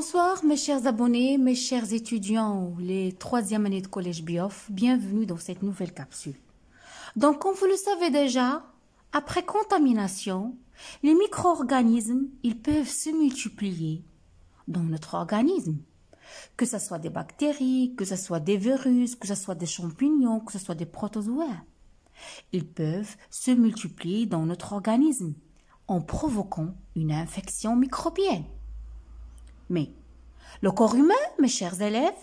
Bonsoir mes chers abonnés, mes chers étudiants, les troisième années de collège Biof, bienvenue dans cette nouvelle capsule. Donc comme vous le savez déjà, après contamination, les micro-organismes, ils peuvent se multiplier dans notre organisme. Que ce soit des bactéries, que ce soit des virus, que ce soit des champignons, que ce soit des protozoaires. Ils peuvent se multiplier dans notre organisme en provoquant une infection microbienne. Mais le corps humain, mes chers élèves,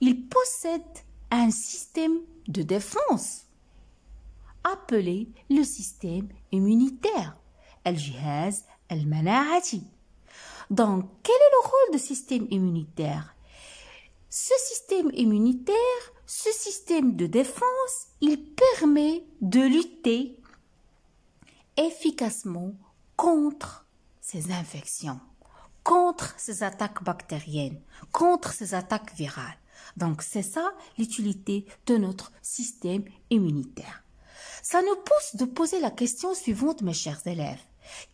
il possède un système de défense appelé le système immunitaire, al-jihaz al Donc, quel est le rôle du système immunitaire Ce système immunitaire, ce système de défense, il permet de lutter efficacement contre ces infections contre ces attaques bactériennes, contre ces attaques virales. Donc c'est ça l'utilité de notre système immunitaire. Ça nous pousse de poser la question suivante, mes chers élèves.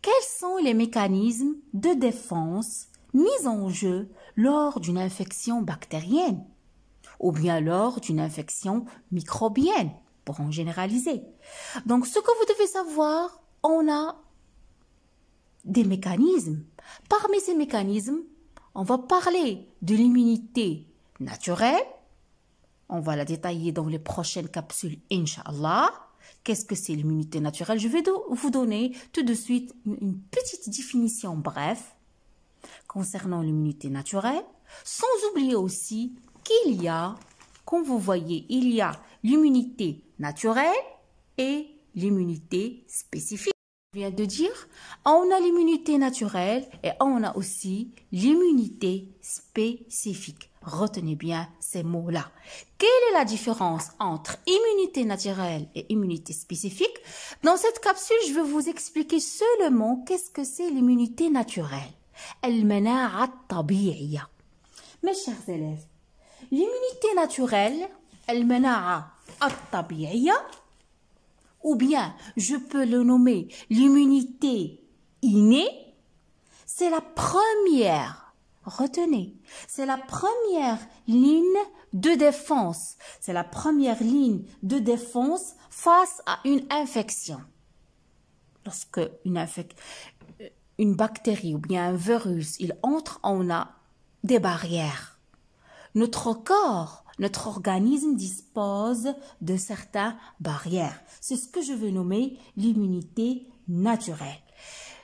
Quels sont les mécanismes de défense mis en jeu lors d'une infection bactérienne ou bien lors d'une infection microbienne, pour en généraliser. Donc ce que vous devez savoir, on a des mécanismes Parmi ces mécanismes, on va parler de l'immunité naturelle. On va la détailler dans les prochaines capsules, Inch'Allah. Qu'est-ce que c'est l'immunité naturelle Je vais vous donner tout de suite une petite définition bref, concernant l'immunité naturelle, sans oublier aussi qu'il y a, comme vous voyez, il y a l'immunité naturelle et l'immunité spécifique vient de dire, on a l'immunité naturelle et on a aussi l'immunité spécifique. Retenez bien ces mots-là. Quelle est la différence entre immunité naturelle et immunité spécifique Dans cette capsule, je vais vous expliquer seulement qu'est-ce que c'est l'immunité naturelle. Elle Mes chers élèves, l'immunité naturelle, elle al ou bien je peux le nommer l'immunité innée, c'est la première, retenez, c'est la première ligne de défense, c'est la première ligne de défense face à une infection. Lorsque une, une bactérie ou bien un virus, il entre, on a des barrières. Notre corps notre organisme dispose de certaines barrières. C'est ce que je veux nommer l'immunité naturelle.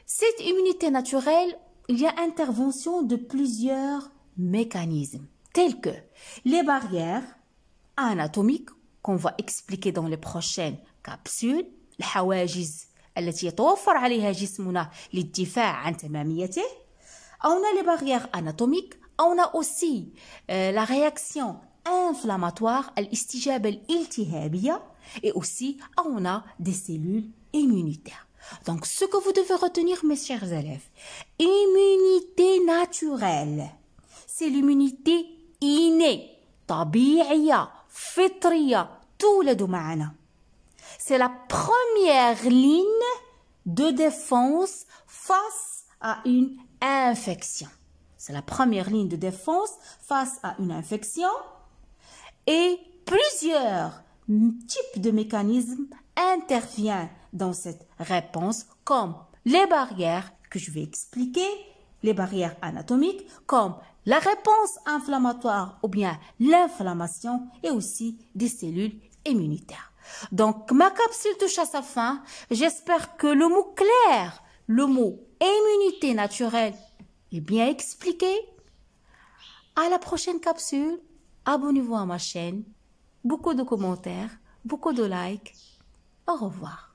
Cette immunité naturelle, il y a intervention de plusieurs mécanismes, tels que les barrières anatomiques qu'on va expliquer dans les prochaines capsules, les التي عليها جسمنا للدفاع عن On a les barrières anatomiques, on a aussi euh, la réaction inflammatoire, inflammatoires, et aussi on a des cellules immunitaires. Donc ce que vous devez retenir mes chers élèves, immunité naturelle, c'est l'immunité innée, tabia, fetria, tout le C'est la première ligne de défense face à une infection. C'est la première ligne de défense face à une infection et plusieurs types de mécanismes interviennent dans cette réponse comme les barrières que je vais expliquer, les barrières anatomiques comme la réponse inflammatoire ou bien l'inflammation et aussi des cellules immunitaires. Donc ma capsule touche à sa fin. J'espère que le mot clair, le mot immunité naturelle est bien expliqué. À la prochaine capsule. Abonnez-vous à ma chaîne. Beaucoup de commentaires, beaucoup de likes. Au revoir.